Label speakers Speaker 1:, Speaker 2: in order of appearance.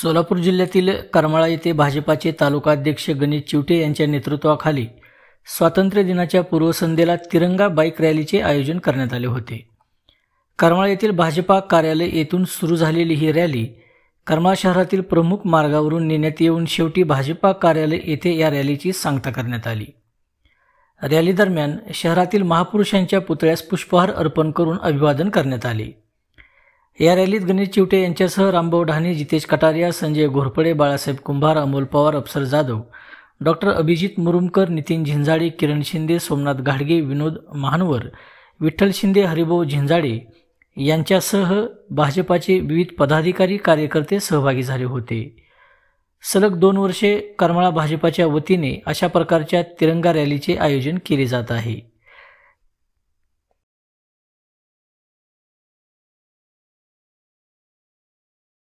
Speaker 1: सोलापूर जिल्ह्यातील करमाळा येथे भाजपाचे तालुकाध्यक्ष गणेश चिवटे यांच्या नेतृत्वाखाली स्वातंत्र्य दिनाच्या पूर्वसंध्येला तिरंगा बाईक रॅलीचे आयोजन करण्यात आले होते करमाळा येथील भाजपा कार्यालय येथून सुरू झालेली ही रॅली करमाळा शहरातील प्रमुख मार्गावरून नेण्यात येऊन शेवटी भाजपा कार्यालय येथे या रॅलीची सांगता करण्यात आली रॅलीदरम्यान शहरातील महापुरुषांच्या पुतळ्यास पुष्पहार अर्पण करून अभिवादन करण्यात आले या रॅलीत गणेश चिवटे यांच्यासह रामभाऊ ढाणे जितेश कटारिया संजय घोरपडे बाळासाहेब कुंभार अमोल पवार अप्सर जाधव डॉक्टर अभिजित मुरुमकर नितीन झिंजाडे किरण शिंदे सोमनाथ घाडगे विनोद महानवर विठ्ठल शिंदे हरिभाऊ झिंजाडे यांच्यासह भाजपाचे विविध पदाधिकारी कार्यकर्ते सहभागी झाले होते सलग दोन वर्षे करमाळा भाजपाच्या वतीने अशा प्रकारच्या तिरंगा रॅलीचे आयोजन केले जात आहे